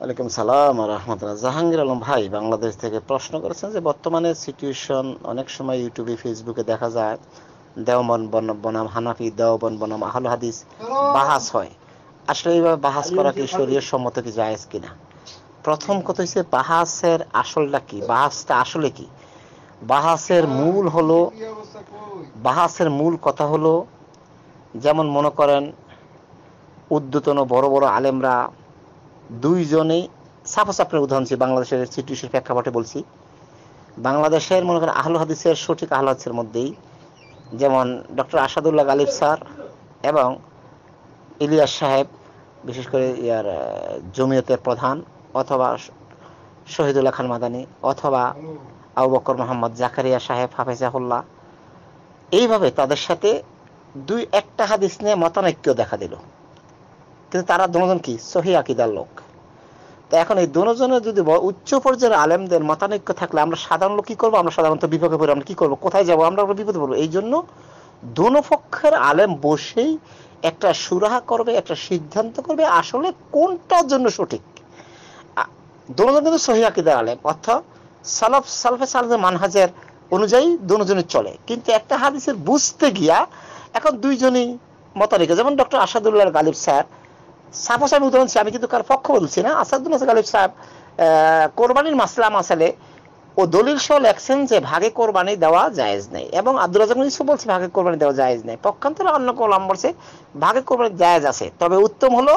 ওয়ালাইকুম সালাম রহমতুল্লাহ জাহাঙ্গীর আলম ভাই বাংলাদেশ থেকে প্রশ্ন করেছেন যে বর্তমানে সিচুয়েশন অনেক সময় ইউটিউবে ফেসবুকে দেখা যায় দেওবন বনাম হানাফি দেওবন বনাম আহল হাদিস বাহাস হয় আসলে এইভাবে বাহাস করা কি শরীর সম্মত কি জায়েজ কিনা প্রথম কথা হচ্ছে বাহাসের আসলটা কি বাহাসটা আসলে কি বাহাসের মূল হলো বাহাসের মূল কথা হলো যেমন মনে করেন উদ্যতন বড় বড় আলেমরা দুইজনেই সাপোজ সাপের উদাহরণ দিচ্ছি বাংলাদেশের সিটুয়েশন প্রেক্ষাপটে বলছি বাংলাদেশের মনে করেন আহল হাদিসের সঠিক আহল হাদিসের মধ্যেই যেমন ডক্টর আসাদুল্লাহ গালিব স্যার এবং ইলিয়াস সাহেব বিশেষ করে ইয়ার জমিয়তের প্রধান অথবা শহীদুল্লাহ খান মাদানী অথবা আউ বকর মোহাম্মদ জাকারিয়া সাহেব হাফেজাহুল্লাহ এইভাবে তাদের সাথে দুই একটা হাদিস নিয়ে মতানৈক্য দেখা দিল কিন্তু তারা দুজন কি সহি আকিদার লোক তো এখন এই দুজনের যদি উচ্চ পর্যায়ের আলেমদের মতানৈক্য থাকলে আমরা সাধারণ লোক কি করবো আমরা সাধারণত বিপক্ষে পড়ি আমরা কি করবো কোথায় যাবো আমরা বিপদে পড়বো এই জন্য দুনো পক্ষের আলেম বসেই একটা সুরাহা করবে একটা সিদ্ধান্ত করবে আসলে কোনটার জন্য সঠিক দুজন কিন্তু সহি আকিদার আলেম অর্থাৎ সালফ সালফে সালফে মানহাজের অনুযায়ী দুজনের চলে কিন্তু একটা হাদিসের বুঝতে গিয়া এখন দুইজনই মতানৈক্য যেমন doctor Asadullah Ghalib sir suppose সাহেব উদাহরণ আমি কিন্তু কার পক্ষ বলছি না আসাদুল্লাহ গালিব সাহেব কোরবানির মাসলাম আসলে ও দলিল সহ লেখছেন যে ভাগে কোরবানি দেওয়া জায়েজ নেই এবং আব্দুল রাজাক ইউসুফ বলছে ভাগে কোরবানি দেওয়া জায়েজ নেই পক্ষান্তরে অন্য কলাম বলছে ভাগে কোরবানি জায়েজ আছে তবে উত্তম হলো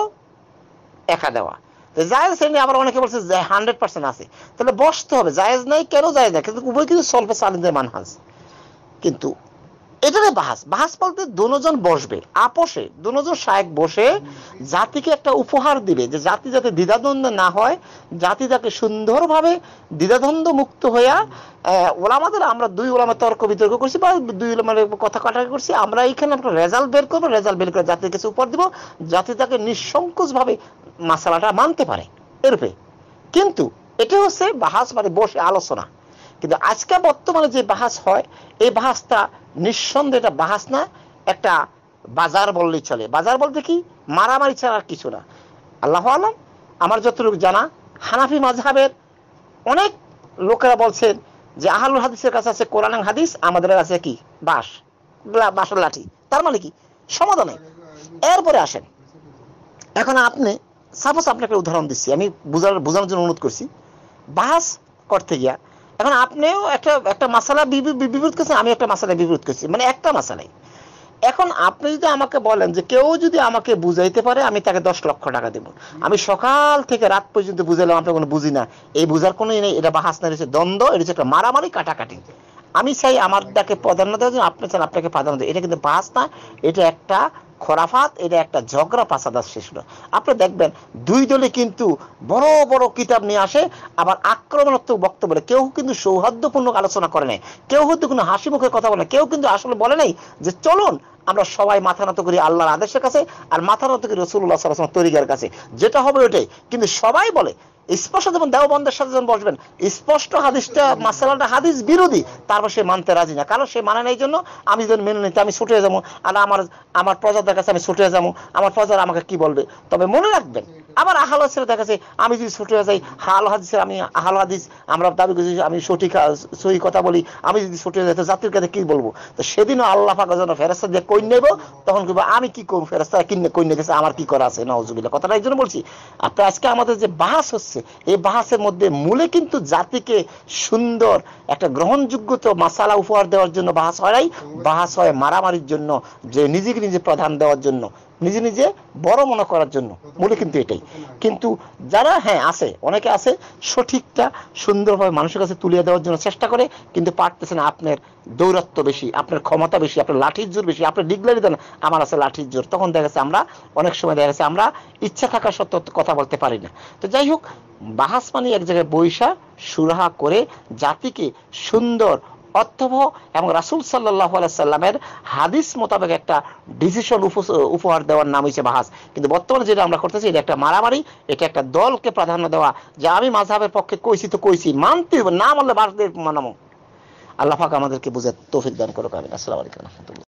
একা দেওয়া তো জায়েজ শ্রেণী আবার অনেকে বলছে হান্ড্রেড পার্সেন্ট আছে তাহলে বসতে হবে জায়েজ নেই কেন জায়েজ নেই কিন্তু উভয় কিন্তু সলফে সালিদের মানহাজ কিন্তু এটারে বাহাস বাহাস বলতে দুজন বসবে আপোষে দুজন শায়েক বসে জাতিকে একটা উপহার দিবে যে জাতি যাতে দ্বিধাদ্বন্দ্ব না হয় জাতি যাতে সুন্দরভাবে দ্বিধাদ্বন্দ্ব মুক্ত হইয়া ওলামাদের আমরা দুই ওলামা তর্ক বিতর্ক করছি বা দুই ওলামার কথা কাটাকাটি করছি আমরা এখানে একটা রেজাল্ট বের করবো রেজাল্ট বের করে জাতির কাছে উপহার দিব জাতি তাকে নিঃসংকোচভাবে মাসালাটা মানতে পারে এরূপে কিন্তু এটা হচ্ছে বাহাস মানে বসে আলোচনা কিন্তু আজকে বর্তমানে যে বাহাস হয় এই বাহাসটা নিঃসন্দেহ এটা বাহাস না একটা বাজার বললেই চলে বাজার বলতে কি মারামারি ছাড়া কিছু না আল্লাহ আলম আমার যতটুকু জানা হানাফি মাঝহাবের অনেক লোকেরা বলছেন যে আহলুল হাদিসের কাছে আছে কোরআন হাদিস আমাদের কাছে কি বাস বাসর লাঠি তার মানে কি সমাধানে এরপরে আসেন এখন আপনি সাপোজ আপনাকে উদাহরণ দিচ্ছি আমি বোঝানোর জন্য অনুরোধ করছি বাস করতে গিয়া এখন আপনিও একটা একটা মশালা বিপরীত করছেন আমি একটা মশালা বিপরীত করছি মানে একটা মশালাই এখন আপনি যদি আমাকে বলেন যে কেউ যদি আমাকে বুঝাইতে পারে আমি তাকে দশ লক্ষ টাকা দেবো আমি সকাল থেকে রাত পর্যন্ত বুঝালাম আপনি কোনো বুঝি না এই বুঝার কোনো নেই এটা বা হাসনা রয়েছে দ্বন্দ্ব এটা একটা মারামারি কাটাকাটি আমি চাই আমার তাকে প্রাধান্য দেওয়ার জন্য আপনি চান আপনাকে প্রাধান্য দেয় এটা কিন্তু বাহাস না এটা একটা খরাফাত এটা একটা ঝগড়া শেষ হলো আপনি দেখবেন দুই দলে কিন্তু বড় বড় কিতাব নিয়ে আসে আবার আক্রমণাত্মক বক্তব্য কেউ কিন্তু সৌহার্দ্যপূর্ণ আলোচনা করে নাই কেউ হয়তো কোনো হাসি মুখে কথা বলে কেউ কিন্তু আসলে বলে নাই যে চলুন আমরা সবাই মাথা নত করি আল্লাহর আদেশের কাছে আর মাথা নত করি রসুল্লাহ সাল্লাহ তরিকার কাছে যেটা হবে ওটাই কিন্তু সবাই বলে স্পষ্ট যেমন দেওবন্ধের সাথে যখন বসবেন স্পষ্ট হাদিসটা মাসালাটা হাদিস বিরোধী তারপর সে মানতে রাজি না কারণ সে মানে নেই জন্য আমি যদি মেনে নিতে আমি ছুটে যাবো আর আমার আমার প্রজাদের কাছে আমি ছুটে যাবো আমার প্রজারা আমাকে কি বলবে তবে মনে রাখবেন আমার আহাল হাদিসের যায় আমি যদি ছুটে যাই হাল হাদিসের আমি আহাল হাদিস আমরা দাবি করছি আমি সঠিক সহি কথা বলি আমি যদি ছুটে যাই তো জাতির কাছে কি বলবো তো সেদিনও আল্লাহ ফাঁকা যেন ফেরাস্তা দিয়ে কই নেব তখন কিন্তু আমি কি করবো ফেরাস্তা কিনে কই নিয়ে গেছে আমার কি করা আছে নজুবিল্লা কথাটা এই জন্য বলছি আর আজকে আমাদের যে বাহাস হচ্ছে এই বাহাসের মধ্যে মূলে কিন্তু জাতিকে সুন্দর একটা গ্রহণযোগ্যত মাসালা উপহার দেওয়ার জন্য বাহাস হয় নাই বাহাস হয় মারামারির জন্য যে নিজেকে নিজে প্রধান দেওয়ার জন্য নিজে নিজে বড় মনে করার জন্য বলে কিন্তু এটাই কিন্তু যারা হ্যাঁ আছে অনেকে আছে সঠিকটা সুন্দরভাবে মানুষের কাছে তুলিয়ে দেওয়ার জন্য চেষ্টা করে কিন্তু পারতেছে না আপনার দৌরাত্ম বেশি আপনার ক্ষমতা বেশি আপনার লাঠির জোর বেশি আপনার ডিগলারি দেন আমার আছে লাঠির জোর তখন দেখা গেছে আমরা অনেক সময় দেখা গেছে আমরা ইচ্ছা থাকা সত্ত্বেও কথা বলতে পারি না তো যাই হোক বাহাস মানে এক জায়গায় বৈশা সুরাহা করে জাতিকে সুন্দর অর্থব এবং রাসুল সাল্লাহ সাল্লামের হাদিস মোতাবেক একটা ডিসিশন উপহার দেওয়ার নাম হয়েছে মাহাজ কিন্তু বর্তমানে যেটা আমরা করতেছি এটা একটা মারামারি এটা একটা দলকে প্রাধান্য দেওয়া যে আমি মাঝহের পক্ষে কইছি তো কইছি মানতে হবে না মানলে ভারতের মানামো আল্লাহাক আমাদেরকে বুঝে তৌফিক দান করুক আমি আসসালামাইকুম রহমতুল্লাহ